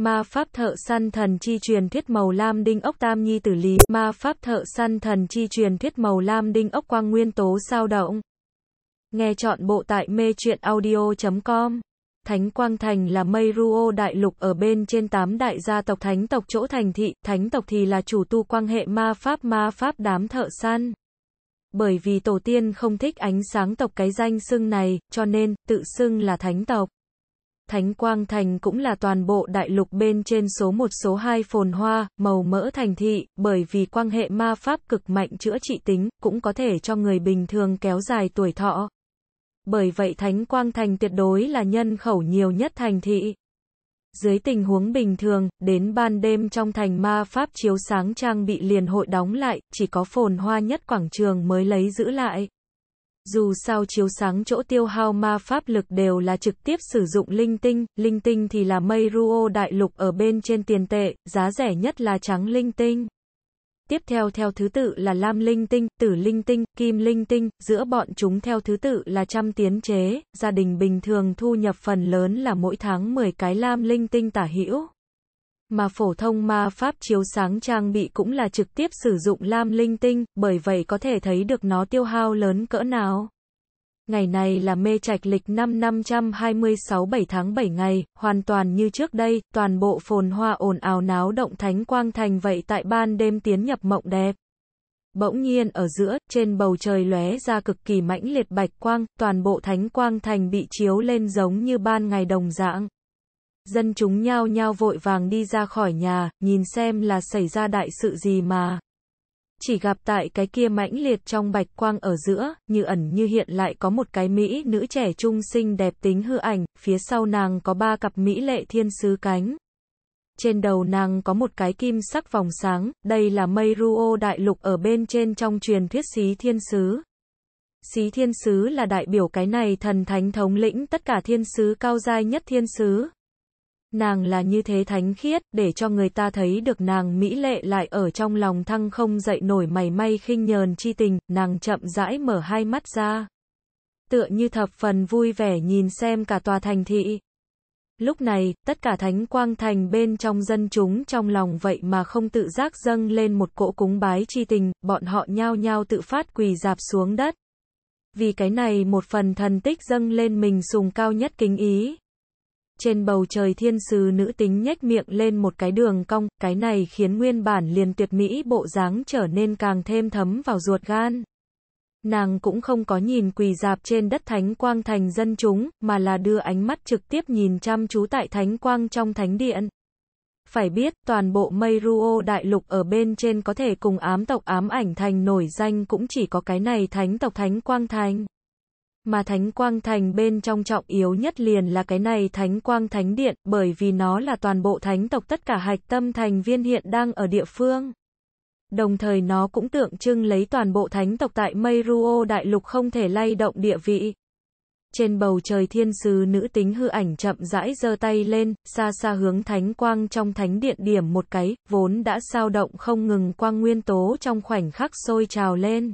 Ma pháp thợ săn thần chi truyền thuyết màu lam đinh ốc tam nhi tử lý. Ma pháp thợ săn thần chi truyền thuyết màu lam đinh ốc quang nguyên tố sao động. Nghe chọn bộ tại mê truyện audio.com. Thánh Quang Thành là mây ruo đại lục ở bên trên tám đại gia tộc thánh tộc chỗ thành thị, thánh tộc thì là chủ tu quan hệ ma pháp ma pháp đám thợ săn. Bởi vì tổ tiên không thích ánh sáng tộc cái danh xưng này, cho nên tự xưng là thánh tộc. Thánh Quang Thành cũng là toàn bộ đại lục bên trên số một số hai phồn hoa, màu mỡ thành thị, bởi vì quan hệ ma pháp cực mạnh chữa trị tính, cũng có thể cho người bình thường kéo dài tuổi thọ. Bởi vậy Thánh Quang Thành tuyệt đối là nhân khẩu nhiều nhất thành thị. Dưới tình huống bình thường, đến ban đêm trong thành ma pháp chiếu sáng trang bị liền hội đóng lại, chỉ có phồn hoa nhất quảng trường mới lấy giữ lại. Dù sao chiếu sáng chỗ tiêu hao ma pháp lực đều là trực tiếp sử dụng linh tinh, linh tinh thì là mây ruo đại lục ở bên trên tiền tệ, giá rẻ nhất là trắng linh tinh. Tiếp theo theo thứ tự là lam linh tinh, tử linh tinh, kim linh tinh, giữa bọn chúng theo thứ tự là trăm tiến chế, gia đình bình thường thu nhập phần lớn là mỗi tháng 10 cái lam linh tinh tả hữu mà phổ thông ma pháp chiếu sáng trang bị cũng là trực tiếp sử dụng lam linh tinh, bởi vậy có thể thấy được nó tiêu hao lớn cỡ nào. Ngày này là mê trạch lịch năm 526 7 tháng 7 ngày, hoàn toàn như trước đây, toàn bộ phồn hoa ồn ào náo động thánh quang thành vậy tại ban đêm tiến nhập mộng đẹp. Bỗng nhiên ở giữa, trên bầu trời lóe ra cực kỳ mãnh liệt bạch quang, toàn bộ thánh quang thành bị chiếu lên giống như ban ngày đồng dạng dân chúng nhao nhao vội vàng đi ra khỏi nhà, nhìn xem là xảy ra đại sự gì mà. Chỉ gặp tại cái kia mãnh liệt trong bạch quang ở giữa, như ẩn như hiện lại có một cái Mỹ nữ trẻ trung xinh đẹp tính hư ảnh, phía sau nàng có ba cặp Mỹ lệ thiên sứ cánh. Trên đầu nàng có một cái kim sắc vòng sáng, đây là mây ruo đại lục ở bên trên trong truyền thuyết xí thiên sứ. Xí thiên sứ là đại biểu cái này thần thánh thống lĩnh tất cả thiên sứ cao giai nhất thiên sứ, Nàng là như thế thánh khiết, để cho người ta thấy được nàng mỹ lệ lại ở trong lòng thăng không dậy nổi mày may khinh nhờn chi tình, nàng chậm rãi mở hai mắt ra. Tựa như thập phần vui vẻ nhìn xem cả tòa thành thị. Lúc này, tất cả thánh quang thành bên trong dân chúng trong lòng vậy mà không tự giác dâng lên một cỗ cúng bái chi tình, bọn họ nhao nhao tự phát quỳ dạp xuống đất. Vì cái này một phần thần tích dâng lên mình sùng cao nhất kính ý. Trên bầu trời thiên sứ nữ tính nhếch miệng lên một cái đường cong, cái này khiến nguyên bản liền tuyệt mỹ bộ dáng trở nên càng thêm thấm vào ruột gan. Nàng cũng không có nhìn quỳ dạp trên đất thánh quang thành dân chúng, mà là đưa ánh mắt trực tiếp nhìn chăm chú tại thánh quang trong thánh điện. Phải biết, toàn bộ mây Meiruo đại lục ở bên trên có thể cùng ám tộc ám ảnh thành nổi danh cũng chỉ có cái này thánh tộc thánh quang thành mà Thánh Quang Thành bên trong trọng yếu nhất liền là cái này Thánh Quang Thánh Điện, bởi vì nó là toàn bộ thánh tộc tất cả hạch tâm thành viên hiện đang ở địa phương. Đồng thời nó cũng tượng trưng lấy toàn bộ thánh tộc tại Meiruo đại lục không thể lay động địa vị. Trên bầu trời thiên sứ nữ tính hư ảnh chậm rãi giơ tay lên, xa xa hướng thánh quang trong thánh điện điểm một cái, vốn đã sao động không ngừng quang nguyên tố trong khoảnh khắc sôi trào lên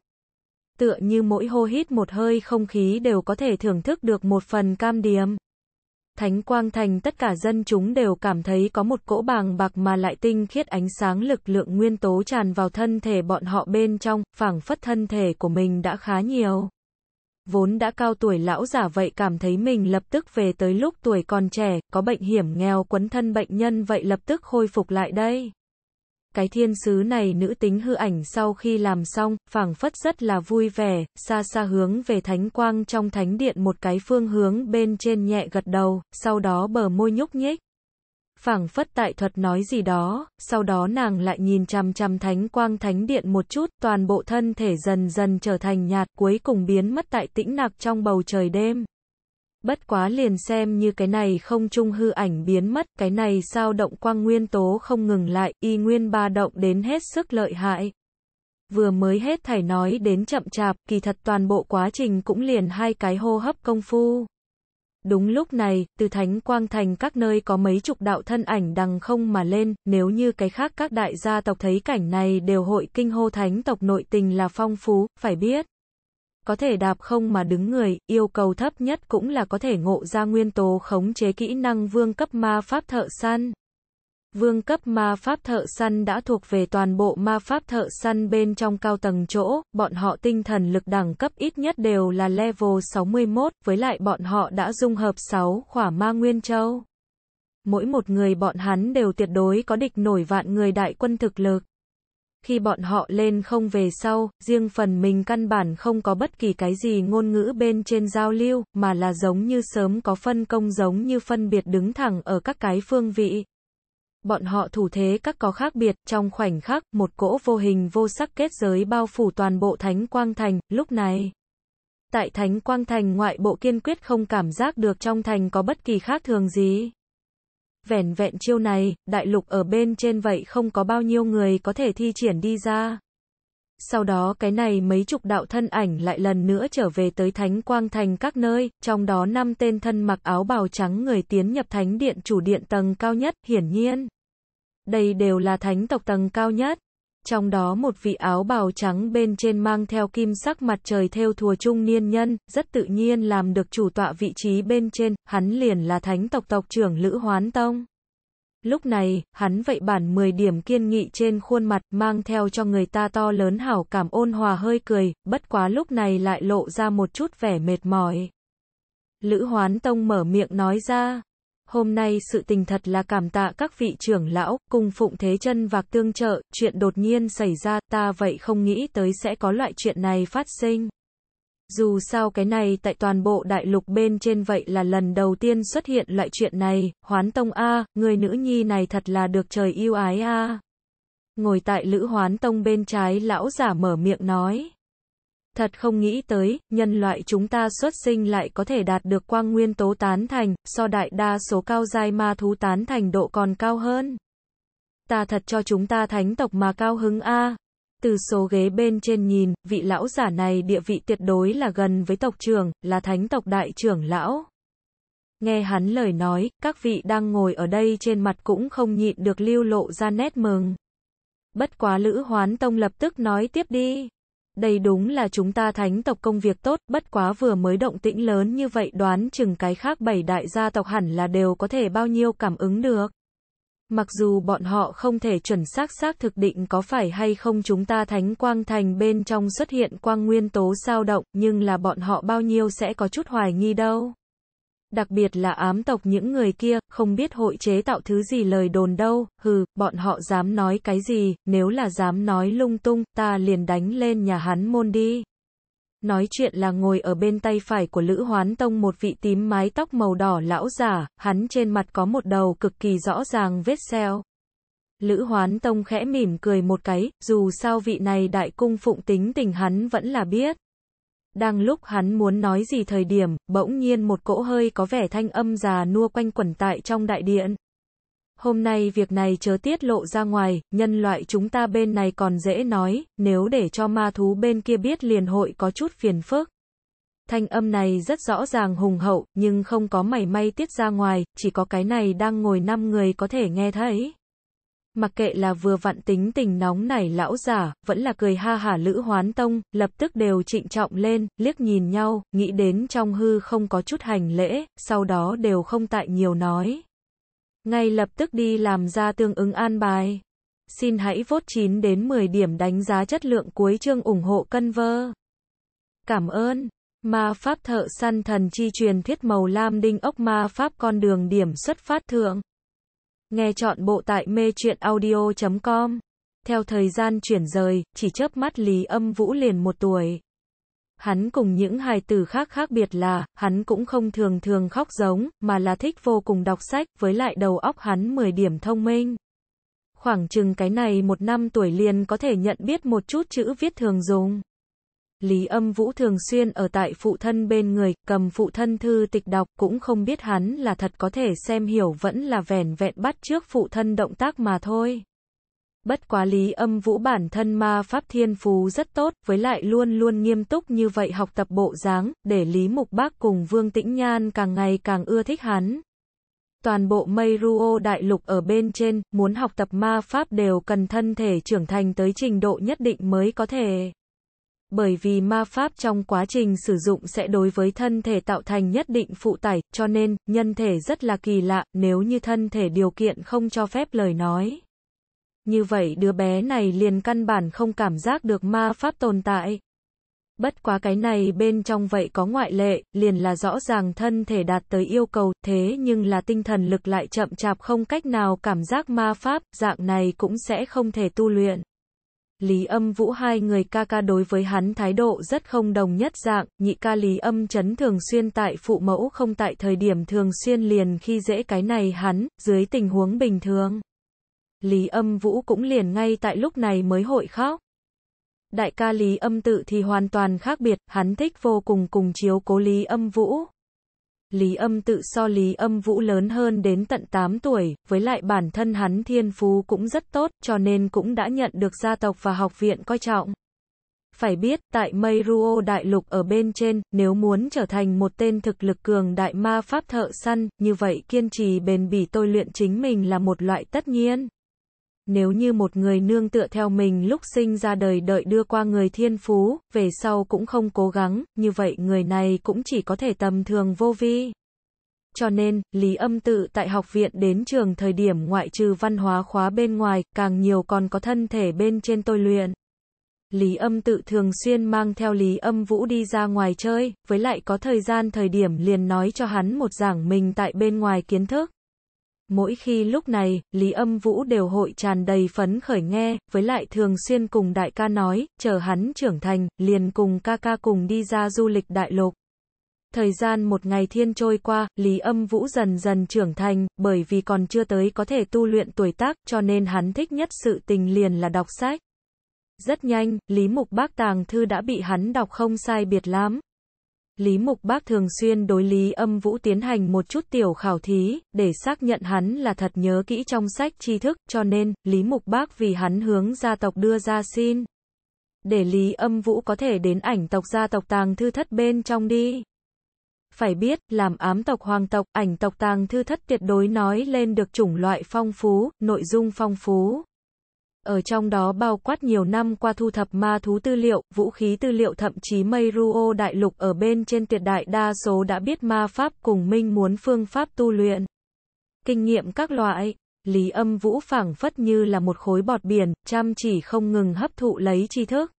tựa như mỗi hô hít một hơi không khí đều có thể thưởng thức được một phần cam điềm. Thánh Quang Thành tất cả dân chúng đều cảm thấy có một cỗ bàng bạc mà lại tinh khiết ánh sáng lực lượng nguyên tố tràn vào thân thể bọn họ bên trong, phảng phất thân thể của mình đã khá nhiều. Vốn đã cao tuổi lão giả vậy cảm thấy mình lập tức về tới lúc tuổi còn trẻ, có bệnh hiểm nghèo quấn thân bệnh nhân vậy lập tức khôi phục lại đây. Cái thiên sứ này nữ tính hư ảnh sau khi làm xong, phảng phất rất là vui vẻ, xa xa hướng về thánh quang trong thánh điện một cái phương hướng bên trên nhẹ gật đầu, sau đó bờ môi nhúc nhích phảng phất tại thuật nói gì đó, sau đó nàng lại nhìn chằm chằm thánh quang thánh điện một chút, toàn bộ thân thể dần dần trở thành nhạt cuối cùng biến mất tại tĩnh nặc trong bầu trời đêm. Bất quá liền xem như cái này không trung hư ảnh biến mất, cái này sao động quang nguyên tố không ngừng lại, y nguyên ba động đến hết sức lợi hại. Vừa mới hết thảy nói đến chậm chạp, kỳ thật toàn bộ quá trình cũng liền hai cái hô hấp công phu. Đúng lúc này, từ Thánh Quang Thành các nơi có mấy chục đạo thân ảnh đằng không mà lên, nếu như cái khác các đại gia tộc thấy cảnh này đều hội kinh hô thánh tộc nội tình là phong phú, phải biết có thể đạp không mà đứng người, yêu cầu thấp nhất cũng là có thể ngộ ra nguyên tố khống chế kỹ năng vương cấp ma pháp thợ săn. Vương cấp ma pháp thợ săn đã thuộc về toàn bộ ma pháp thợ săn bên trong cao tầng chỗ, bọn họ tinh thần lực đẳng cấp ít nhất đều là level 61, với lại bọn họ đã dung hợp 6 khỏa ma nguyên châu. Mỗi một người bọn hắn đều tuyệt đối có địch nổi vạn người đại quân thực lực. Khi bọn họ lên không về sau, riêng phần mình căn bản không có bất kỳ cái gì ngôn ngữ bên trên giao lưu, mà là giống như sớm có phân công giống như phân biệt đứng thẳng ở các cái phương vị. Bọn họ thủ thế các có khác biệt, trong khoảnh khắc, một cỗ vô hình vô sắc kết giới bao phủ toàn bộ Thánh Quang Thành, lúc này. Tại Thánh Quang Thành ngoại bộ kiên quyết không cảm giác được trong thành có bất kỳ khác thường gì. Vẻn vẹn chiêu này, đại lục ở bên trên vậy không có bao nhiêu người có thể thi triển đi ra. Sau đó cái này mấy chục đạo thân ảnh lại lần nữa trở về tới Thánh Quang Thành các nơi, trong đó năm tên thân mặc áo bào trắng người tiến nhập Thánh Điện chủ điện tầng cao nhất, hiển nhiên. Đây đều là thánh tộc tầng cao nhất trong đó một vị áo bào trắng bên trên mang theo kim sắc mặt trời theo thùa trung niên nhân, rất tự nhiên làm được chủ tọa vị trí bên trên, hắn liền là thánh tộc tộc trưởng Lữ Hoán Tông. Lúc này, hắn vậy bản 10 điểm kiên nghị trên khuôn mặt mang theo cho người ta to lớn hảo cảm ôn hòa hơi cười, bất quá lúc này lại lộ ra một chút vẻ mệt mỏi. Lữ Hoán Tông mở miệng nói ra, Hôm nay sự tình thật là cảm tạ các vị trưởng lão, cùng phụng thế chân vạc tương trợ, chuyện đột nhiên xảy ra, ta vậy không nghĩ tới sẽ có loại chuyện này phát sinh. Dù sao cái này tại toàn bộ đại lục bên trên vậy là lần đầu tiên xuất hiện loại chuyện này, hoán tông A, người nữ nhi này thật là được trời yêu ái A. Ngồi tại lữ hoán tông bên trái lão giả mở miệng nói. Thật không nghĩ tới, nhân loại chúng ta xuất sinh lại có thể đạt được quang nguyên tố tán thành, so đại đa số cao giai ma thú tán thành độ còn cao hơn. Ta thật cho chúng ta thánh tộc mà cao hứng a. Từ số ghế bên trên nhìn, vị lão giả này địa vị tuyệt đối là gần với tộc trưởng, là thánh tộc đại trưởng lão. Nghe hắn lời nói, các vị đang ngồi ở đây trên mặt cũng không nhịn được lưu lộ ra nét mừng. Bất quá Lữ Hoán Tông lập tức nói tiếp đi đây đúng là chúng ta thánh tộc công việc tốt, bất quá vừa mới động tĩnh lớn như vậy đoán chừng cái khác bảy đại gia tộc hẳn là đều có thể bao nhiêu cảm ứng được. Mặc dù bọn họ không thể chuẩn xác xác thực định có phải hay không chúng ta thánh quang thành bên trong xuất hiện quang nguyên tố sao động, nhưng là bọn họ bao nhiêu sẽ có chút hoài nghi đâu đặc biệt là ám tộc những người kia, không biết hội chế tạo thứ gì lời đồn đâu, hừ, bọn họ dám nói cái gì, nếu là dám nói lung tung, ta liền đánh lên nhà hắn môn đi. Nói chuyện là ngồi ở bên tay phải của Lữ Hoán Tông một vị tím mái tóc màu đỏ lão giả, hắn trên mặt có một đầu cực kỳ rõ ràng vết xeo. Lữ Hoán Tông khẽ mỉm cười một cái, dù sao vị này đại cung phụng tính tình hắn vẫn là biết. Đang lúc hắn muốn nói gì thời điểm, bỗng nhiên một cỗ hơi có vẻ thanh âm già nua quanh quẩn tại trong đại điện. Hôm nay việc này chớ tiết lộ ra ngoài, nhân loại chúng ta bên này còn dễ nói, nếu để cho ma thú bên kia biết liền hội có chút phiền phức. Thanh âm này rất rõ ràng hùng hậu, nhưng không có mảy may tiết ra ngoài, chỉ có cái này đang ngồi năm người có thể nghe thấy. Mặc kệ là vừa vặn tính tình nóng nảy lão giả, vẫn là cười ha hả Lữ Hoán Tông, lập tức đều trịnh trọng lên, liếc nhìn nhau, nghĩ đến trong hư không có chút hành lễ, sau đó đều không tại nhiều nói. Ngay lập tức đi làm ra tương ứng an bài. Xin hãy vốt 9 đến 10 điểm đánh giá chất lượng cuối chương ủng hộ cân vơ. Cảm ơn. Ma pháp thợ săn thần chi truyền thuyết màu lam đinh ốc ma pháp con đường điểm xuất phát thượng. Nghe chọn bộ tại mê truyện audio.com. Theo thời gian chuyển rời, chỉ chớp mắt Lý Âm Vũ liền một tuổi. Hắn cùng những hài tử khác khác biệt là, hắn cũng không thường thường khóc giống, mà là thích vô cùng đọc sách, với lại đầu óc hắn 10 điểm thông minh. Khoảng chừng cái này một năm tuổi liền có thể nhận biết một chút chữ viết thường dùng. Lý Âm Vũ thường xuyên ở tại phụ thân bên người, cầm phụ thân thư tịch đọc, cũng không biết hắn là thật có thể xem hiểu vẫn là vẻn vẹn bắt trước phụ thân động tác mà thôi. Bất quá Lý Âm Vũ bản thân ma pháp thiên phú rất tốt, với lại luôn luôn nghiêm túc như vậy học tập bộ dáng, để Lý Mục Bác cùng Vương Tĩnh Nhan càng ngày càng ưa thích hắn. Toàn bộ mây ruo đại lục ở bên trên, muốn học tập ma pháp đều cần thân thể trưởng thành tới trình độ nhất định mới có thể bởi vì ma pháp trong quá trình sử dụng sẽ đối với thân thể tạo thành nhất định phụ tải, cho nên, nhân thể rất là kỳ lạ, nếu như thân thể điều kiện không cho phép lời nói. Như vậy đứa bé này liền căn bản không cảm giác được ma pháp tồn tại. Bất quá cái này bên trong vậy có ngoại lệ, liền là rõ ràng thân thể đạt tới yêu cầu, thế nhưng là tinh thần lực lại chậm chạp không cách nào cảm giác ma pháp, dạng này cũng sẽ không thể tu luyện. Lý Âm Vũ hai người ca ca đối với hắn thái độ rất không đồng nhất dạng, nhị ca Lý Âm chấn thường xuyên tại phụ mẫu không tại thời điểm thường xuyên liền khi dễ cái này hắn, dưới tình huống bình thường. Lý Âm Vũ cũng liền ngay tại lúc này mới hội khóc. Đại ca Lý Âm tự thì hoàn toàn khác biệt, hắn thích vô cùng cùng chiếu cố Lý Âm Vũ. Lý âm tự so Lý âm vũ lớn hơn đến tận 8 tuổi, với lại bản thân hắn thiên phú cũng rất tốt, cho nên cũng đã nhận được gia tộc và học viện coi trọng. Phải biết, tại mây ruo đại lục ở bên trên, nếu muốn trở thành một tên thực lực cường đại ma pháp thợ săn, như vậy kiên trì bền bỉ tôi luyện chính mình là một loại tất nhiên. Nếu như một người nương tựa theo mình lúc sinh ra đời đợi đưa qua người thiên phú, về sau cũng không cố gắng, như vậy người này cũng chỉ có thể tầm thường vô vi. Cho nên, Lý Âm Tự tại học viện đến trường thời điểm ngoại trừ văn hóa khóa bên ngoài, càng nhiều còn có thân thể bên trên tôi luyện. Lý Âm Tự thường xuyên mang theo Lý Âm Vũ đi ra ngoài chơi, với lại có thời gian thời điểm liền nói cho hắn một giảng mình tại bên ngoài kiến thức mỗi khi lúc này, Lý Âm Vũ đều hội tràn đầy phấn khởi nghe, với lại thường xuyên cùng đại ca nói, chờ hắn trưởng thành, liền cùng ca ca cùng đi ra du lịch đại lục. Thời gian một ngày thiên trôi qua, Lý Âm Vũ dần dần trưởng thành, bởi vì còn chưa tới có thể tu luyện tuổi tác, cho nên hắn thích nhất sự tình liền là đọc sách. Rất nhanh, Lý Mục Bác Tàng Thư đã bị hắn đọc không sai biệt lắm. Lý Mục Bác thường xuyên đối Lý Âm Vũ tiến hành một chút tiểu khảo thí, để xác nhận hắn là thật nhớ kỹ trong sách tri thức, cho nên, Lý Mục Bác vì hắn hướng gia tộc đưa ra xin. Để Lý Âm Vũ có thể đến ảnh tộc gia tộc tàng thư thất bên trong đi. Phải biết, làm ám tộc hoàng tộc, ảnh tộc tàng thư thất tuyệt đối nói lên được chủng loại phong phú, nội dung phong phú ở trong đó bao quát nhiều năm qua thu thập ma thú tư liệu, vũ khí tư liệu thậm chí mây ruo đại lục ở bên trên tuyệt đại đa số đã biết ma pháp cùng minh muốn phương pháp tu luyện. Kinh nghiệm các loại, lý âm vũ phảng phất như là một khối bọt biển, chăm chỉ không ngừng hấp thụ lấy tri thức.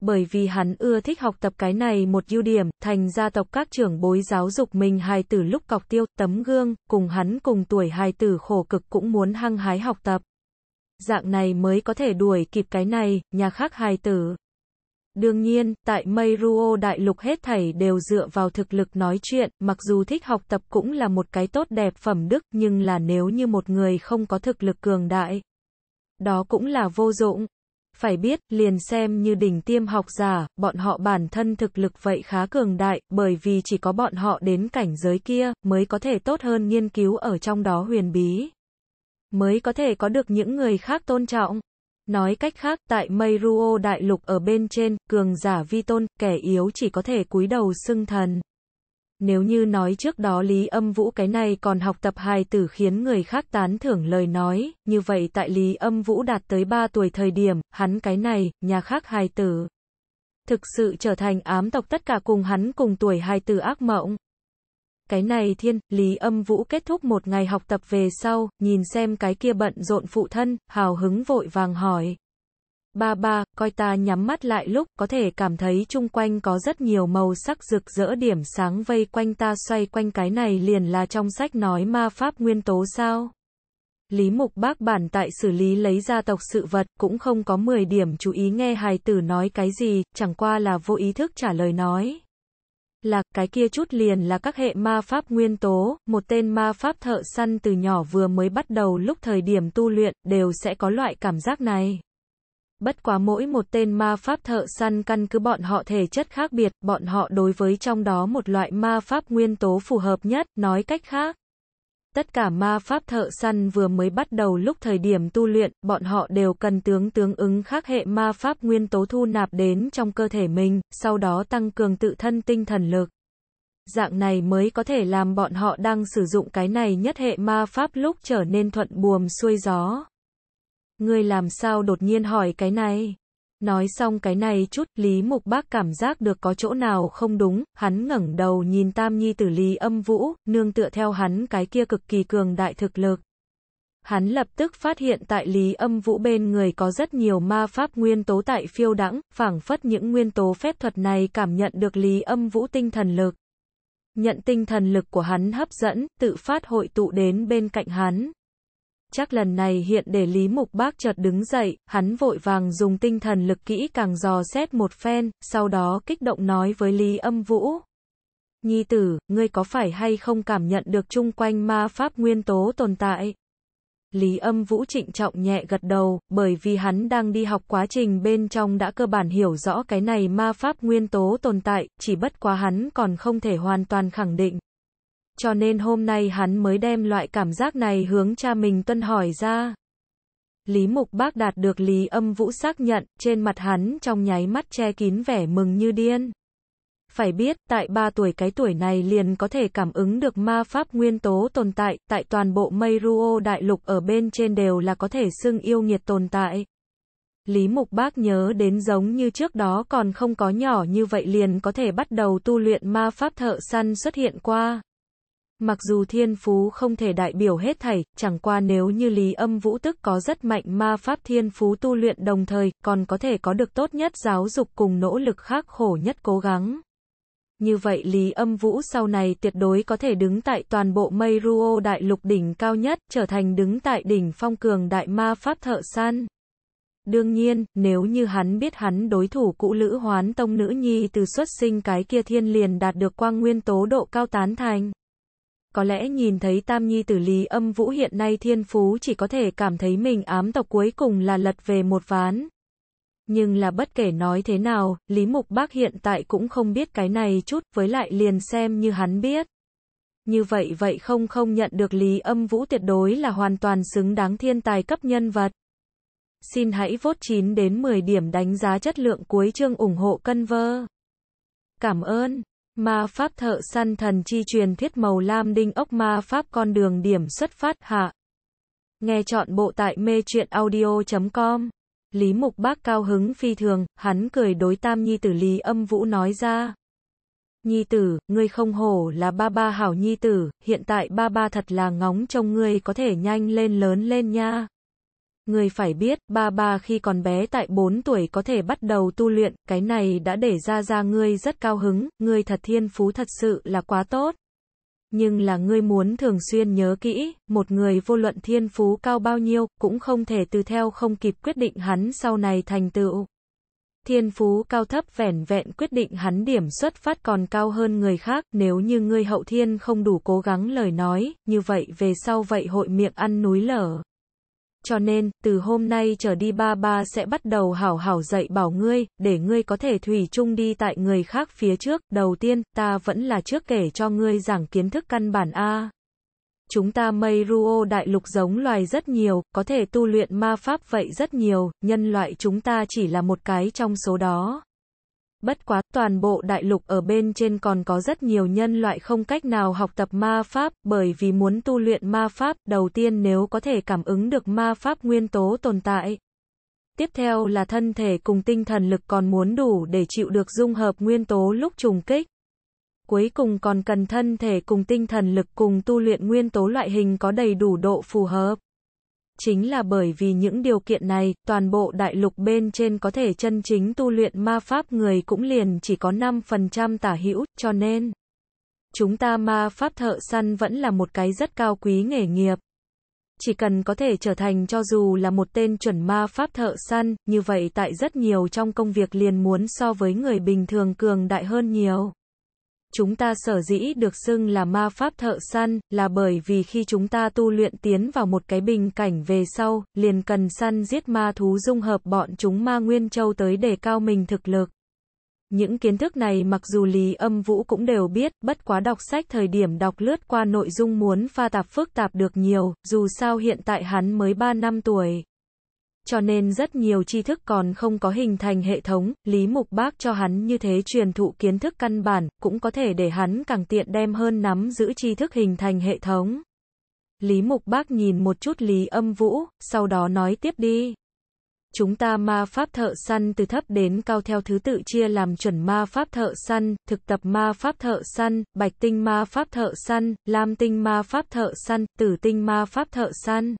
Bởi vì hắn ưa thích học tập cái này một ưu điểm, thành gia tộc các trưởng bối giáo dục mình hài tử lúc cọc tiêu, tấm gương, cùng hắn cùng tuổi hài tử khổ cực cũng muốn hăng hái học tập dạng này mới có thể đuổi kịp cái này, nhà khác hài tử. Đương nhiên, tại mây ruo đại lục hết thảy đều dựa vào thực lực nói chuyện, mặc dù thích học tập cũng là một cái tốt đẹp phẩm đức, nhưng là nếu như một người không có thực lực cường đại, đó cũng là vô dụng. Phải biết, liền xem như đỉnh tiêm học giả, bọn họ bản thân thực lực vậy khá cường đại, bởi vì chỉ có bọn họ đến cảnh giới kia, mới có thể tốt hơn nghiên cứu ở trong đó huyền bí mới có thể có được những người khác tôn trọng. Nói cách khác, tại Meiruo đại lục ở bên trên, cường giả vi tôn, kẻ yếu chỉ có thể cúi đầu xưng thần. Nếu như nói trước đó Lý Âm Vũ cái này còn học tập hài tử khiến người khác tán thưởng lời nói, như vậy tại Lý Âm Vũ đạt tới 3 tuổi thời điểm, hắn cái này, nhà khác hài tử. Thực sự trở thành ám tộc tất cả cùng hắn cùng tuổi hài tử ác mộng. Cái này thiên, Lý Âm Vũ kết thúc một ngày học tập về sau, nhìn xem cái kia bận rộn phụ thân, hào hứng vội vàng hỏi. Ba ba, coi ta nhắm mắt lại lúc, có thể cảm thấy chung quanh có rất nhiều màu sắc rực rỡ điểm sáng vây quanh ta xoay quanh cái này liền là trong sách nói ma pháp nguyên tố sao. Lý Mục Bác bản tại xử lý lấy gia tộc sự vật, cũng không có 10 điểm chú ý nghe hài tử nói cái gì, chẳng qua là vô ý thức trả lời nói là cái kia chút liền là các hệ ma pháp nguyên tố, một tên ma pháp thợ săn từ nhỏ vừa mới bắt đầu lúc thời điểm tu luyện đều sẽ có loại cảm giác này. Bất quá mỗi một tên ma pháp thợ săn căn cứ bọn họ thể chất khác biệt, bọn họ đối với trong đó một loại ma pháp nguyên tố phù hợp nhất, nói cách khác, Tất cả ma pháp thợ săn vừa mới bắt đầu lúc thời điểm tu luyện, bọn họ đều cần tướng tương ứng khác hệ ma pháp nguyên tố thu nạp đến trong cơ thể mình, sau đó tăng cường tự thân tinh thần lực. Dạng này mới có thể làm bọn họ đang sử dụng cái này nhất hệ ma pháp lúc trở nên thuận buồm xuôi gió. người làm sao đột nhiên hỏi cái này? Nói xong cái này chút, Lý Mục Bác cảm giác được có chỗ nào không đúng, hắn ngẩng đầu nhìn Tam Nhi tử Lý Âm Vũ, nương tựa theo hắn cái kia cực kỳ cường đại thực lực. Hắn lập tức phát hiện tại Lý Âm Vũ bên người có rất nhiều ma pháp nguyên tố tại phiêu đãng, phảng phất những nguyên tố phép thuật này cảm nhận được Lý Âm Vũ tinh thần lực. Nhận tinh thần lực của hắn hấp dẫn, tự phát hội tụ đến bên cạnh hắn chắc lần này hiện để Lý Mục Bác chợt đứng dậy, hắn vội vàng dùng tinh thần lực kỹ càng dò xét một phen, sau đó kích động nói với Lý Âm Vũ. Nhi tử, ngươi có phải hay không cảm nhận được chung quanh ma pháp nguyên tố tồn tại? Lý âm vũ trịnh trọng nhẹ gật đầu, bởi vì hắn đang đi học quá trình bên trong đã cơ bản hiểu rõ cái này ma pháp nguyên tố tồn tại, chỉ bất quá hắn còn không thể hoàn toàn khẳng định. Cho nên hôm nay hắn mới đem loại cảm giác này hướng cha mình tuân hỏi ra. Lý Mục Bác đạt được Lý Âm Vũ xác nhận, trên mặt hắn trong nháy mắt che kín vẻ mừng như điên. Phải biết, tại ba tuổi cái tuổi này liền có thể cảm ứng được ma pháp nguyên tố tồn tại, tại toàn bộ mây ruo đại lục ở bên trên đều là có thể xưng yêu nghiệt tồn tại. Lý Mục Bác nhớ đến giống như trước đó còn không có nhỏ như vậy liền có thể bắt đầu tu luyện ma pháp thợ săn xuất hiện qua. Mặc dù thiên phú không thể đại biểu hết thảy, chẳng qua nếu như Lý Âm Vũ Tức có rất mạnh ma pháp thiên phú tu luyện đồng thời, còn có thể có được tốt nhất giáo dục cùng nỗ lực khắc khổ nhất cố gắng. Như vậy Lý Âm Vũ sau này tuyệt đối có thể đứng tại toàn bộ mây ruo đại lục đỉnh cao nhất, trở thành đứng tại đỉnh phong cường đại ma pháp thợ san. Đương nhiên, nếu như hắn biết hắn đối thủ cũ lữ hoán tông nữ nhi từ xuất sinh cái kia thiên liền đạt được quang nguyên tố độ cao tán thành có lẽ nhìn thấy tam nhi tử lý âm vũ hiện nay thiên phú chỉ có thể cảm thấy mình ám tộc cuối cùng là lật về một ván. Nhưng là bất kể nói thế nào, Lý Mục Bác hiện tại cũng không biết cái này chút, với lại liền xem như hắn biết. Như vậy vậy không không nhận được Lý âm vũ tuyệt đối là hoàn toàn xứng đáng thiên tài cấp nhân vật. Xin hãy vốt 9 đến 10 điểm đánh giá chất lượng cuối chương ủng hộ cân vơ. Cảm ơn. Ma pháp thợ săn thần chi truyền thiết màu lam đinh ốc ma pháp con đường điểm xuất phát hạ. Nghe chọn bộ tại mê truyện audio.com. Lý Mục Bác cao hứng phi thường, hắn cười đối tam nhi tử Lý âm vũ nói ra. Nhi tử, ngươi không hổ là ba ba hảo nhi tử, hiện tại ba ba thật là ngóng trông ngươi có thể nhanh lên lớn lên nha. Người phải biết, ba ba khi còn bé tại 4 tuổi có thể bắt đầu tu luyện, cái này đã để ra ra ngươi rất cao hứng, ngươi thật thiên phú thật sự là quá tốt. Nhưng là ngươi muốn thường xuyên nhớ kỹ, một người vô luận thiên phú cao bao nhiêu, cũng không thể từ theo không kịp quyết định hắn sau này thành tựu. Thiên phú cao thấp vẻn vẹn quyết định hắn điểm xuất phát còn cao hơn người khác, nếu như ngươi hậu thiên không đủ cố gắng lời nói, như vậy về sau vậy hội miệng ăn núi lở cho nên, từ hôm nay trở đi ba ba sẽ bắt đầu hảo hảo dạy bảo ngươi, để ngươi có thể thủy chung đi tại người khác phía trước, đầu tiên, ta vẫn là trước kể cho ngươi giảng kiến thức căn bản A. Chúng ta mây ruo đại lục giống loài rất nhiều, có thể tu luyện ma pháp vậy rất nhiều, nhân loại chúng ta chỉ là một cái trong số đó. Bất quá, toàn bộ đại lục ở bên trên còn có rất nhiều nhân loại không cách nào học tập ma pháp, bởi vì muốn tu luyện ma pháp, đầu tiên nếu có thể cảm ứng được ma pháp nguyên tố tồn tại. Tiếp theo là thân thể cùng tinh thần lực còn muốn đủ để chịu được dung hợp nguyên tố lúc trùng kích. Cuối cùng còn cần thân thể cùng tinh thần lực cùng tu luyện nguyên tố loại hình có đầy đủ độ phù hợp. Chính là bởi vì những điều kiện này, toàn bộ đại lục bên trên có thể chân chính tu luyện ma pháp người cũng liền chỉ có 5% tả hữu, cho nên chúng ta ma pháp thợ săn vẫn là một cái rất cao quý nghề nghiệp. Chỉ cần có thể trở thành cho dù là một tên chuẩn ma pháp thợ săn, như vậy tại rất nhiều trong công việc liền muốn so với người bình thường cường đại hơn nhiều chúng ta sở dĩ được xưng là ma pháp thợ săn, là bởi vì khi chúng ta tu luyện tiến vào một cái bình cảnh về sau, liền cần săn giết ma thú dung hợp bọn chúng ma nguyên châu tới để cao mình thực lực. Những kiến thức này mặc dù Lý Âm Vũ cũng đều biết, bất quá đọc sách thời điểm đọc lướt qua nội dung muốn pha tạp phức tạp được nhiều, dù sao hiện tại hắn mới 3 năm tuổi, cho nên rất nhiều tri thức còn không có hình thành hệ thống, Lý Mục Bác cho hắn như thế truyền thụ kiến thức căn bản, cũng có thể để hắn càng tiện đem hơn nắm giữ tri thức hình thành hệ thống. Lý Mục Bác nhìn một chút Lý Âm Vũ, sau đó nói tiếp đi. Chúng ta ma pháp thợ săn từ thấp đến cao theo thứ tự chia làm chuẩn ma pháp thợ săn, thực tập ma pháp thợ săn, bạch tinh ma pháp thợ săn, lam tinh ma pháp thợ săn, tử tinh ma pháp thợ săn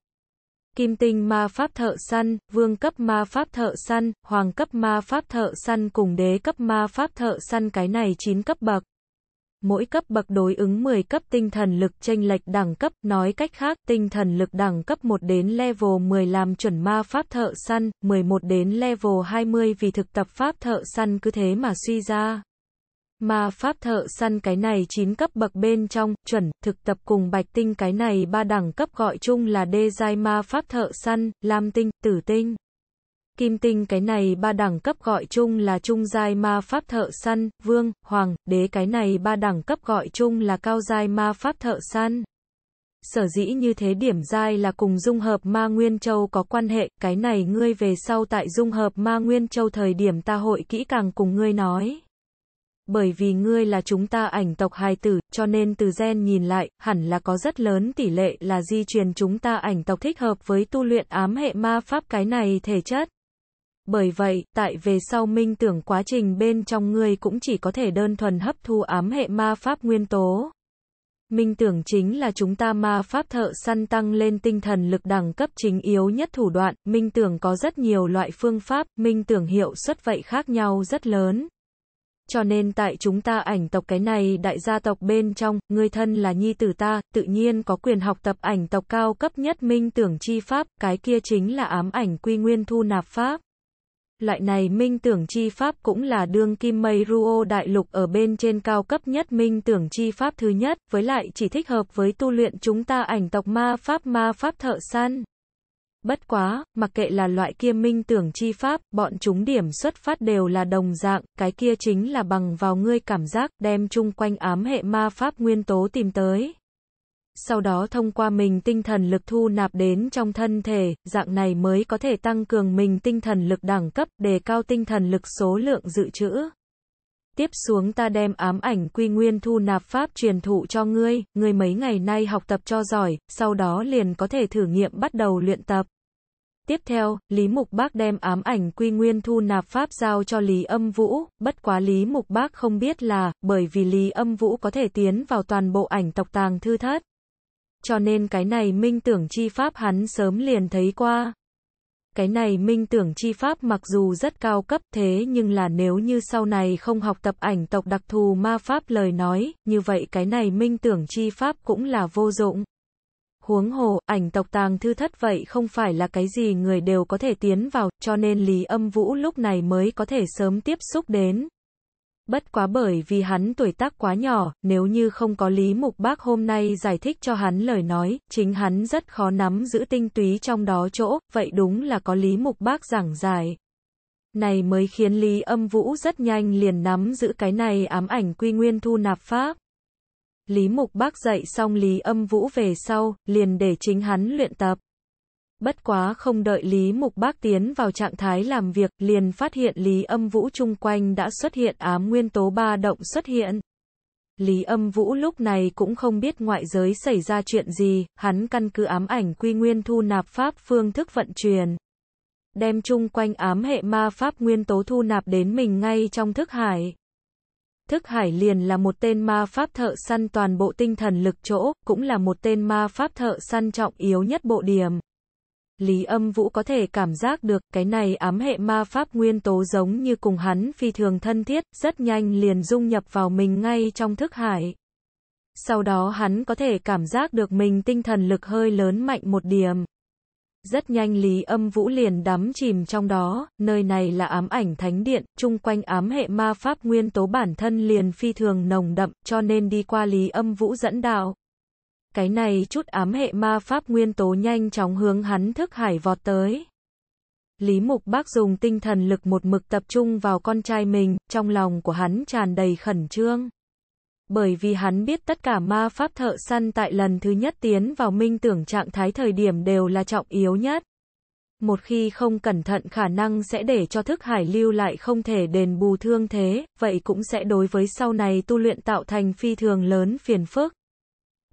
kim tinh ma pháp thợ săn, vương cấp ma pháp thợ săn, hoàng cấp ma pháp thợ săn cùng đế cấp ma pháp thợ săn cái này 9 cấp bậc. Mỗi cấp bậc đối ứng 10 cấp tinh thần lực chênh lệch đẳng cấp, nói cách khác, tinh thần lực đẳng cấp 1 đến level 10 làm chuẩn ma pháp thợ săn, 11 đến level 20 vì thực tập pháp thợ săn cứ thế mà suy ra. Mà pháp thợ săn cái này 9 cấp bậc bên trong, chuẩn, thực tập cùng bạch tinh cái này ba đẳng cấp gọi chung là đê giai ma pháp thợ săn, lam tinh, tử tinh. Kim tinh cái này ba đẳng cấp gọi chung là trung giai ma pháp thợ săn, vương, hoàng, đế cái này ba đẳng cấp gọi chung là cao giai ma pháp thợ săn. Sở dĩ như thế điểm giai là cùng dung hợp ma nguyên châu có quan hệ, cái này ngươi về sau tại dung hợp ma nguyên châu thời điểm ta hội kỹ càng cùng ngươi nói bởi vì ngươi là chúng ta ảnh tộc hài tử, cho nên từ gen nhìn lại, hẳn là có rất lớn tỷ lệ là di truyền chúng ta ảnh tộc thích hợp với tu luyện ám hệ ma pháp cái này thể chất. Bởi vậy, tại về sau minh tưởng quá trình bên trong ngươi cũng chỉ có thể đơn thuần hấp thu ám hệ ma pháp nguyên tố. Minh tưởng chính là chúng ta ma pháp thợ săn tăng lên tinh thần lực đẳng cấp chính yếu nhất thủ đoạn, minh tưởng có rất nhiều loại phương pháp, minh tưởng hiệu suất vậy khác nhau rất lớn. Cho nên tại chúng ta ảnh tộc cái này đại gia tộc bên trong, người thân là nhi tử ta, tự nhiên có quyền học tập ảnh tộc cao cấp nhất minh tưởng chi pháp, cái kia chính là ám ảnh quy nguyên thu nạp pháp. Loại này minh tưởng chi pháp cũng là đương kim mây ruo đại lục ở bên trên cao cấp nhất minh tưởng chi pháp thứ nhất, với lại chỉ thích hợp với tu luyện chúng ta ảnh tộc ma pháp ma pháp thợ săn. Bất quá, mặc kệ là loại kia minh tưởng chi pháp, bọn chúng điểm xuất phát đều là đồng dạng, cái kia chính là bằng vào ngươi cảm giác, đem chung quanh ám hệ ma pháp nguyên tố tìm tới. Sau đó thông qua mình tinh thần lực thu nạp đến trong thân thể, dạng này mới có thể tăng cường mình tinh thần lực đẳng cấp, đề cao tinh thần lực số lượng dự trữ tiếp xuống ta đem ám ảnh quy nguyên thu nạp pháp truyền thụ cho ngươi, ngươi mấy ngày nay học tập cho giỏi, sau đó liền có thể thử nghiệm bắt đầu luyện tập. Tiếp theo, Lý Mục Bác đem ám ảnh quy nguyên thu nạp pháp giao cho Lý Âm Vũ, bất quá Lý Mục Bác không biết là, bởi vì Lý Âm Vũ có thể tiến vào toàn bộ ảnh tộc tàng thư thất. Cho nên cái này minh tưởng chi pháp hắn sớm liền thấy qua, cái này minh tưởng chi pháp mặc dù rất cao cấp thế nhưng là nếu như sau này không học tập ảnh tộc đặc thù ma pháp lời nói, như vậy cái này minh tưởng chi pháp cũng là vô dụng. Huống hồ, ảnh tộc tàng thư thất vậy không phải là cái gì người đều có thể tiến vào, cho nên Lý Âm Vũ lúc này mới có thể sớm tiếp xúc đến, Bất quá bởi vì hắn tuổi tác quá nhỏ, nếu như không có Lý Mục Bác hôm nay giải thích cho hắn lời nói, chính hắn rất khó nắm giữ tinh túy trong đó chỗ, vậy đúng là có Lý Mục Bác giảng giải. Này mới khiến Lý âm vũ rất nhanh liền nắm giữ cái này ám ảnh quy nguyên thu nạp pháp. Lý Mục Bác dạy xong Lý âm vũ về sau, liền để chính hắn luyện tập. Bất quá không đợi Lý Mục Bác tiến vào trạng thái làm việc, liền phát hiện Lý Âm Vũ chung quanh đã xuất hiện ám nguyên tố ba động xuất hiện. Lý Âm Vũ lúc này cũng không biết ngoại giới xảy ra chuyện gì, hắn căn cứ ám ảnh quy nguyên thu nạp pháp phương thức vận truyền Đem chung quanh ám hệ ma pháp nguyên tố thu nạp đến mình ngay trong thức hải. Thức Hải liền là một tên ma pháp thợ săn toàn bộ tinh thần lực chỗ, cũng là một tên ma pháp thợ săn trọng yếu nhất bộ điểm. Lý âm vũ có thể cảm giác được cái này ám hệ ma pháp nguyên tố giống như cùng hắn phi thường thân thiết, rất nhanh liền dung nhập vào mình ngay trong thức hải. Sau đó hắn có thể cảm giác được mình tinh thần lực hơi lớn mạnh một điểm. Rất nhanh Lý âm vũ liền đắm chìm trong đó, nơi này là ám ảnh thánh điện, chung quanh ám hệ ma pháp nguyên tố bản thân liền phi thường nồng đậm, cho nên đi qua Lý âm vũ dẫn đạo, cái này chút ám hệ ma pháp nguyên tố nhanh chóng hướng hắn thức hải vọt tới. Lý Mục Bác dùng tinh thần lực một mực tập trung vào con trai mình, trong lòng của hắn tràn đầy khẩn trương. Bởi vì hắn biết tất cả ma pháp thợ săn tại lần thứ nhất tiến vào minh tưởng trạng thái thời điểm đều là trọng yếu nhất. Một khi không cẩn thận khả năng sẽ để cho thức hải lưu lại không thể đền bù thương thế, vậy cũng sẽ đối với sau này tu luyện tạo thành phi thường lớn phiền phức.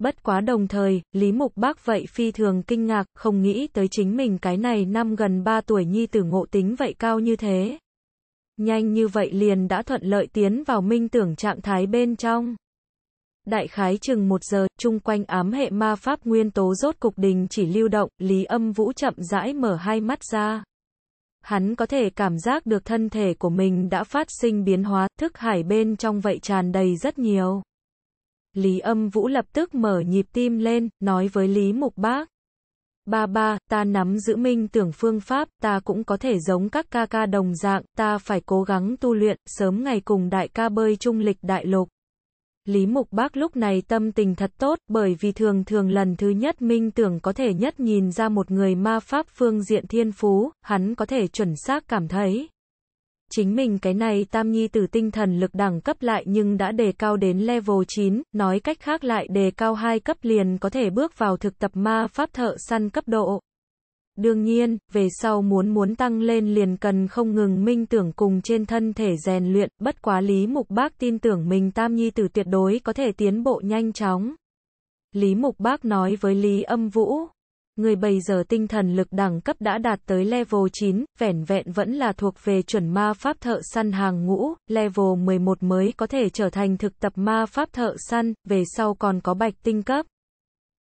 Bất quá đồng thời, Lý Mục Bác vậy phi thường kinh ngạc, không nghĩ tới chính mình cái này năm gần 3 tuổi nhi tử ngộ tính vậy cao như thế. Nhanh như vậy liền đã thuận lợi tiến vào minh tưởng trạng thái bên trong. Đại khái chừng một giờ, chung quanh ám hệ ma pháp nguyên tố rốt cục đình chỉ lưu động, Lý âm vũ chậm rãi mở hai mắt ra. Hắn có thể cảm giác được thân thể của mình đã phát sinh biến hóa, thức hải bên trong vậy tràn đầy rất nhiều. Lý âm vũ lập tức mở nhịp tim lên, nói với Lý mục bác. Ba ba, ta nắm giữ minh tưởng phương pháp, ta cũng có thể giống các ca ca đồng dạng, ta phải cố gắng tu luyện, sớm ngày cùng đại ca bơi trung lịch đại lục. Lý Mục Bác lúc này tâm tình thật tốt, bởi vì thường thường lần thứ nhất minh tưởng có thể nhất nhìn ra một người ma pháp phương diện thiên phú, hắn có thể chuẩn xác cảm thấy, chính mình cái này tam nhi tử tinh thần lực đẳng cấp lại nhưng đã đề cao đến level 9, nói cách khác lại đề cao 2 cấp liền có thể bước vào thực tập ma pháp thợ săn cấp độ. Đương nhiên, về sau muốn muốn tăng lên liền cần không ngừng minh tưởng cùng trên thân thể rèn luyện, bất quá Lý Mục Bác tin tưởng mình Tam Nhi Tử tuyệt đối có thể tiến bộ nhanh chóng. Lý Mục Bác nói với Lý Âm Vũ, người bây giờ tinh thần lực đẳng cấp đã đạt tới level 9, vẻn vẹn vẫn là thuộc về chuẩn ma pháp thợ săn hàng ngũ, level 11 mới có thể trở thành thực tập ma pháp thợ săn, về sau còn có bạch tinh cấp.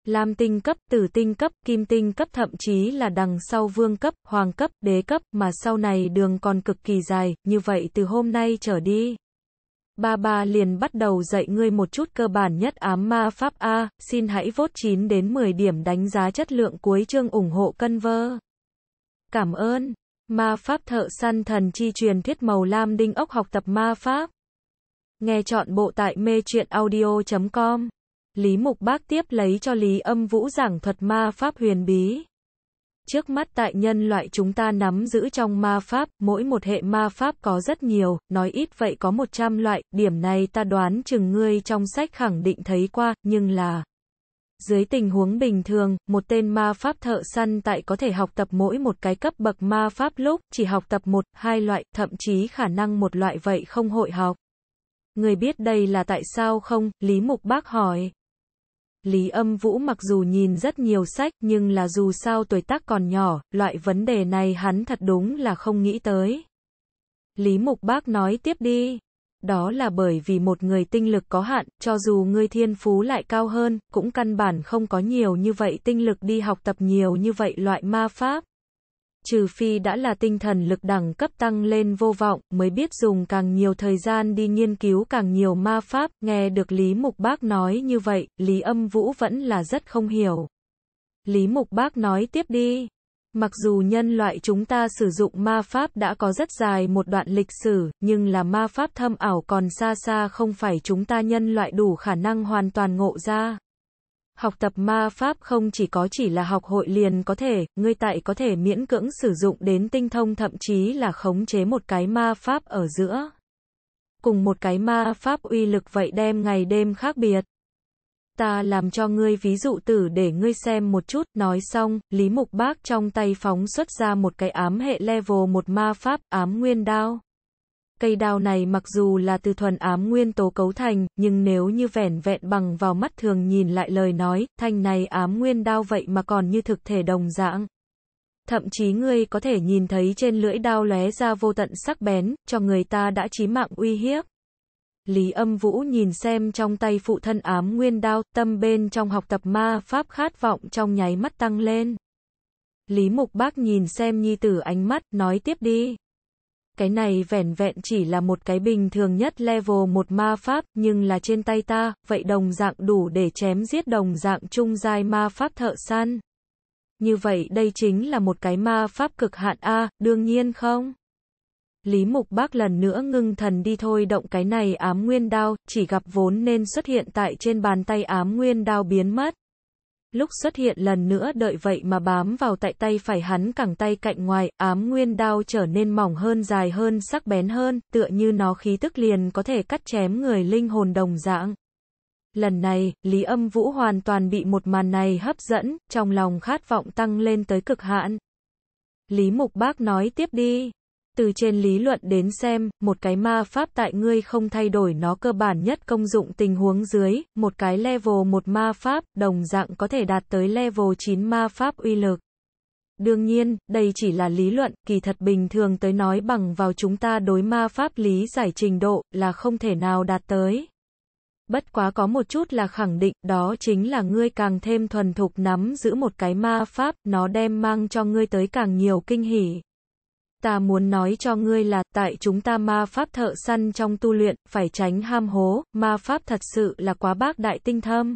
Lam tinh cấp, tử tinh cấp, kim tinh cấp thậm chí là đằng sau vương cấp, hoàng cấp, đế cấp mà sau này đường còn cực kỳ dài, như vậy từ hôm nay trở đi ba ba liền bắt đầu dạy ngươi một chút cơ bản nhất ám ma pháp A, xin hãy vốt 9 đến 10 điểm đánh giá chất lượng cuối chương ủng hộ cân vơ. Cảm ơn. Ma pháp thợ săn thần chi truyền thiết màu lam đinh ốc học tập ma pháp. Nghe chọn bộ tại mê truyện audio.com. Lý Mục Bác tiếp lấy cho Lý Âm Vũ giảng thuật ma pháp huyền bí trước mắt tại nhân loại chúng ta nắm giữ trong ma pháp, mỗi một hệ ma pháp có rất nhiều, nói ít vậy có 100 loại, điểm này ta đoán chừng ngươi trong sách khẳng định thấy qua, nhưng là... Dưới tình huống bình thường, một tên ma pháp thợ săn tại có thể học tập mỗi một cái cấp bậc ma pháp lúc, chỉ học tập một, hai loại, thậm chí khả năng một loại vậy không hội học. Người biết đây là tại sao không? Lý Mục Bác hỏi. Lý âm vũ mặc dù nhìn rất nhiều sách nhưng là dù sao tuổi tác còn nhỏ, loại vấn đề này hắn thật đúng là không nghĩ tới. Lý mục bác nói tiếp đi. Đó là bởi vì một người tinh lực có hạn, cho dù ngươi thiên phú lại cao hơn, cũng căn bản không có nhiều như vậy tinh lực đi học tập nhiều như vậy loại ma pháp trừ phi đã là tinh thần lực đẳng cấp tăng lên vô vọng, mới biết dùng càng nhiều thời gian đi nghiên cứu càng nhiều ma pháp, nghe được Lý Mục Bác nói như vậy, Lý Âm Vũ vẫn là rất không hiểu. Lý Mục Bác nói tiếp đi. Mặc dù nhân loại chúng ta sử dụng ma pháp đã có rất dài một đoạn lịch sử, nhưng là ma pháp thâm ảo còn xa xa không phải chúng ta nhân loại đủ khả năng hoàn toàn ngộ ra. Học tập ma pháp không chỉ có chỉ là học hội liền có thể, ngươi tại có thể miễn cưỡng sử dụng đến tinh thông thậm chí là khống chế một cái ma pháp ở giữa. Cùng một cái ma pháp uy lực vậy đem ngày đêm khác biệt. Ta làm cho ngươi ví dụ tử để ngươi xem một chút, nói xong, Lý Mục Bác trong tay phóng xuất ra một cái ám hệ level một ma pháp, ám nguyên đao. Cây đao này mặc dù là từ thuần ám nguyên tố cấu thành, nhưng nếu như vẻn vẹn bằng vào mắt thường nhìn lại lời nói, thanh này ám nguyên đao vậy mà còn như thực thể đồng dạng. Thậm chí ngươi có thể nhìn thấy trên lưỡi đao lóe ra vô tận sắc bén, cho người ta đã chí mạng uy hiếp. Lý âm vũ nhìn xem trong tay phụ thân ám nguyên đao, tâm bên trong học tập ma pháp khát vọng trong nháy mắt tăng lên. Lý mục bác nhìn xem nhi tử ánh mắt, nói tiếp đi cái này vẻn vẹn chỉ là một cái bình thường nhất level một ma pháp, nhưng là trên tay ta, vậy đồng dạng đủ để chém giết đồng dạng trung giai ma pháp thợ săn. Như vậy đây chính là một cái ma pháp cực hạn A, đương nhiên không? Lý Mục Bác lần nữa ngưng thần đi thôi động cái này ám nguyên đao, chỉ gặp vốn nên xuất hiện tại trên bàn tay ám nguyên đao biến mất. Lúc xuất hiện lần nữa đợi vậy mà bám vào tại tay phải hắn cẳng tay cạnh ngoài, ám nguyên đao trở nên mỏng hơn dài hơn sắc bén hơn, tựa như nó khí tức liền có thể cắt chém người linh hồn đồng dạng. Lần này, Lý Âm Vũ hoàn toàn bị một màn này hấp dẫn, trong lòng khát vọng tăng lên tới cực hạn. Lý Mục Bác nói tiếp đi. Từ trên lý luận đến xem, một cái ma pháp tại ngươi không thay đổi nó cơ bản nhất công dụng tình huống dưới, một cái level một ma pháp, đồng dạng có thể đạt tới level 9 ma pháp uy lực. Đương nhiên, đây chỉ là lý luận, kỳ thật bình thường tới nói bằng vào chúng ta đối ma pháp lý giải trình độ, là không thể nào đạt tới. Bất quá có một chút là khẳng định, đó chính là ngươi càng thêm thuần thục nắm giữ một cái ma pháp, nó đem mang cho ngươi tới càng nhiều kinh hỉ ta muốn nói cho ngươi là, tại chúng ta ma pháp thợ săn trong tu luyện, phải tránh ham hố, ma pháp thật sự là quá bác đại tinh thâm.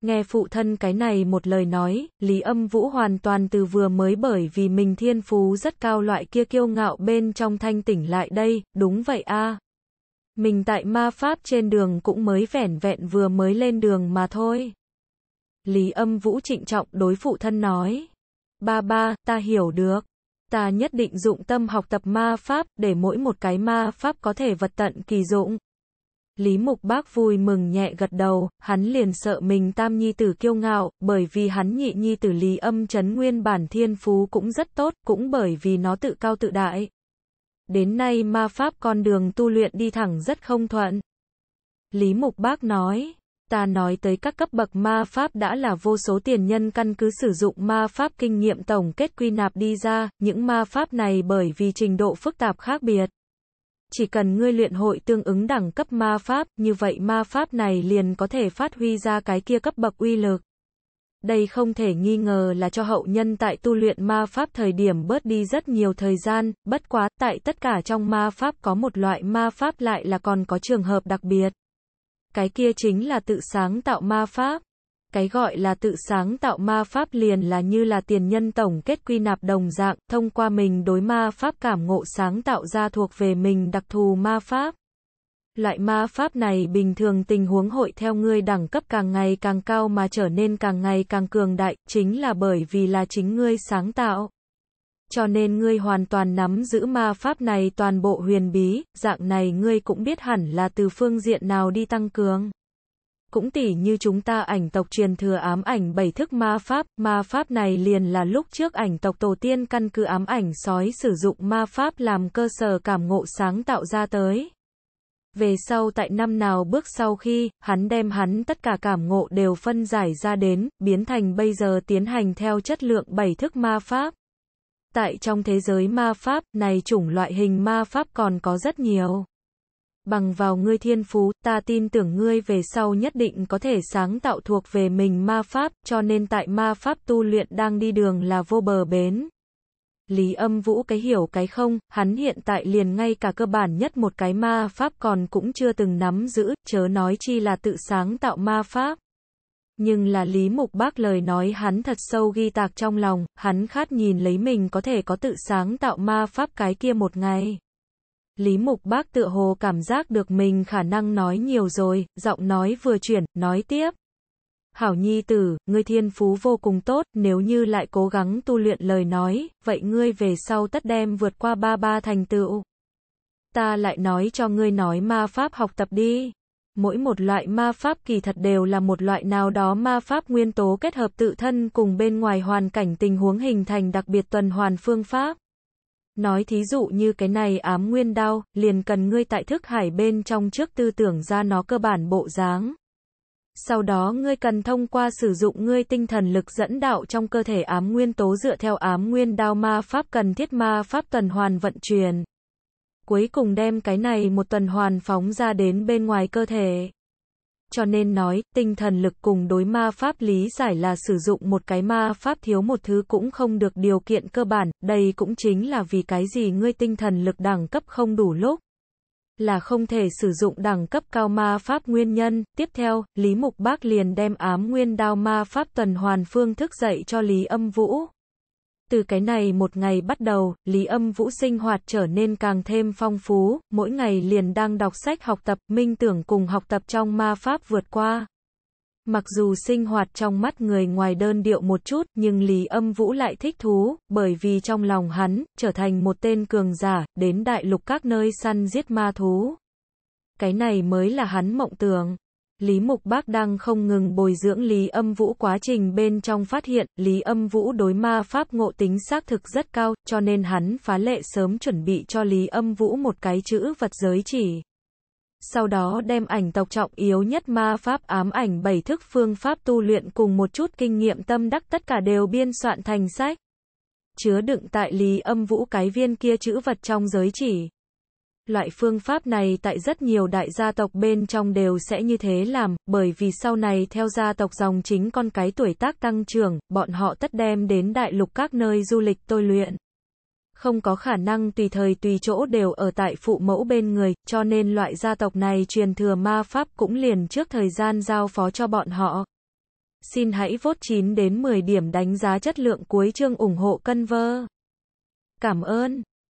Nghe phụ thân cái này một lời nói, Lý Âm Vũ hoàn toàn từ vừa mới bởi vì mình thiên phú rất cao loại kia kiêu ngạo bên trong thanh tỉnh lại đây, đúng vậy a. Mình tại ma pháp trên đường cũng mới vẻn vẹn vừa mới lên đường mà thôi. Lý Âm Vũ trịnh trọng đối phụ thân nói. Ba ba, ta hiểu được ta nhất định dụng tâm học tập ma pháp, để mỗi một cái ma pháp có thể vật tận kỳ dụng. Lý Mục Bác vui mừng nhẹ gật đầu, hắn liền sợ mình tam nhi tử kiêu ngạo, bởi vì hắn nhị nhi tử Lý Âm chấn nguyên bản thiên phú cũng rất tốt, cũng bởi vì nó tự cao tự đại. Đến nay ma pháp con đường tu luyện đi thẳng rất không thuận. Lý Mục Bác nói, Ta nói tới các cấp bậc ma pháp đã là vô số tiền nhân căn cứ sử dụng ma pháp kinh nghiệm tổng kết quy nạp đi ra, những ma pháp này bởi vì trình độ phức tạp khác biệt. Chỉ cần ngươi luyện hội tương ứng đẳng cấp ma pháp, như vậy ma pháp này liền có thể phát huy ra cái kia cấp bậc uy lực. Đây không thể nghi ngờ là cho hậu nhân tại tu luyện ma pháp thời điểm bớt đi rất nhiều thời gian, bất quá tại tất cả trong ma pháp có một loại ma pháp lại là còn có trường hợp đặc biệt cái kia chính là tự sáng tạo ma pháp. Cái gọi là tự sáng tạo ma pháp liền là như là tiền nhân tổng kết quy nạp đồng dạng, thông qua mình đối ma pháp cảm ngộ sáng tạo ra thuộc về mình đặc thù ma pháp. Loại ma pháp này bình thường tình huống hội theo ngươi đẳng cấp càng ngày càng cao mà trở nên càng ngày càng cường đại, chính là bởi vì là chính ngươi sáng tạo cho nên ngươi hoàn toàn nắm giữ ma pháp này toàn bộ huyền bí, dạng này ngươi cũng biết hẳn là từ phương diện nào đi tăng cường. Cũng tỉ như chúng ta ảnh tộc truyền thừa ám ảnh bảy thức ma pháp, ma pháp này liền là lúc trước ảnh tộc tổ tiên căn cứ ám ảnh sói sử dụng ma pháp làm cơ sở cảm ngộ sáng tạo ra tới. Về sau tại năm nào bước sau khi, hắn đem hắn tất cả cảm ngộ đều phân giải ra đến, biến thành bây giờ tiến hành theo chất lượng bảy thức ma pháp tại trong thế giới ma pháp này chủng loại hình ma pháp còn có rất nhiều. Bằng vào ngươi thiên phú, ta tin tưởng ngươi về sau nhất định có thể sáng tạo thuộc về mình ma pháp, cho nên tại ma pháp tu luyện đang đi đường là vô bờ bến. Lý âm vũ cái hiểu cái không, hắn hiện tại liền ngay cả cơ bản nhất một cái ma pháp còn cũng chưa từng nắm giữ, chớ nói chi là tự sáng tạo ma pháp. Nhưng là Lý Mục Bác lời nói hắn thật sâu ghi tạc trong lòng, hắn khát nhìn lấy mình có thể có tự sáng tạo ma pháp cái kia một ngày. Lý Mục Bác tự hồ cảm giác được mình khả năng nói nhiều rồi, giọng nói vừa chuyển, nói tiếp. Hảo nhi tử, ngươi thiên phú vô cùng tốt, nếu như lại cố gắng tu luyện lời nói, vậy ngươi về sau tất đem vượt qua ba ba thành tựu. Ta lại nói cho ngươi nói ma pháp học tập đi mỗi một loại ma pháp kỳ thật đều là một loại nào đó ma pháp nguyên tố kết hợp tự thân cùng bên ngoài hoàn cảnh tình huống hình thành đặc biệt tuần hoàn phương pháp. Nói thí dụ như cái này ám nguyên đau, liền cần ngươi tại thức hải bên trong trước tư tưởng ra nó cơ bản bộ dáng. Sau đó ngươi cần thông qua sử dụng ngươi tinh thần lực dẫn đạo trong cơ thể ám nguyên tố dựa theo ám nguyên đao ma pháp cần thiết ma pháp tuần hoàn vận chuyển cuối cùng đem cái này một tuần hoàn phóng ra đến bên ngoài cơ thể. Cho nên nói, tinh thần lực cùng đối ma pháp lý giải là sử dụng một cái ma pháp thiếu một thứ cũng không được điều kiện cơ bản, đây cũng chính là vì cái gì ngươi tinh thần lực đẳng cấp không đủ lúc là không thể sử dụng đẳng cấp cao ma pháp nguyên nhân. Tiếp theo, Lý Mục Bác liền đem ám nguyên đao ma pháp tuần hoàn phương thức dạy cho Lý Âm Vũ. Từ cái này một ngày bắt đầu, Lý Âm Vũ sinh hoạt trở nên càng thêm phong phú, mỗi ngày liền đang đọc sách học tập, minh tưởng cùng học tập trong ma pháp vượt qua. Mặc dù sinh hoạt trong mắt người ngoài đơn điệu một chút, nhưng Lý Âm Vũ lại thích thú, bởi vì trong lòng hắn, trở thành một tên cường giả, đến đại lục các nơi săn giết ma thú. Cái này mới là hắn mộng tưởng. Lý Mục Bác đang không ngừng bồi dưỡng Lý Âm Vũ quá trình bên trong phát hiện, Lý Âm Vũ đối ma pháp ngộ tính xác thực rất cao, cho nên hắn phá lệ sớm chuẩn bị cho Lý Âm Vũ một cái chữ vật giới chỉ. Sau đó đem ảnh tộc trọng yếu nhất ma pháp ám ảnh bảy thức phương pháp tu luyện cùng một chút kinh nghiệm tâm đắc tất cả đều biên soạn thành sách. Chứa đựng tại Lý Âm Vũ cái viên kia chữ vật trong giới chỉ. Loại phương pháp này tại rất nhiều đại gia tộc bên trong đều sẽ như thế làm, bởi vì sau này theo gia tộc dòng chính con cái tuổi tác tăng trưởng, bọn họ tất đem đến đại lục các nơi du lịch tôi luyện. Không có khả năng tùy thời tùy chỗ đều ở tại phụ mẫu bên người, cho nên loại gia tộc này truyền thừa ma pháp cũng liền trước thời gian giao phó cho bọn họ. Xin hãy vốt 9 đến 10 điểm đánh giá chất lượng cuối chương ủng hộ cân vơ. Cảm ơn.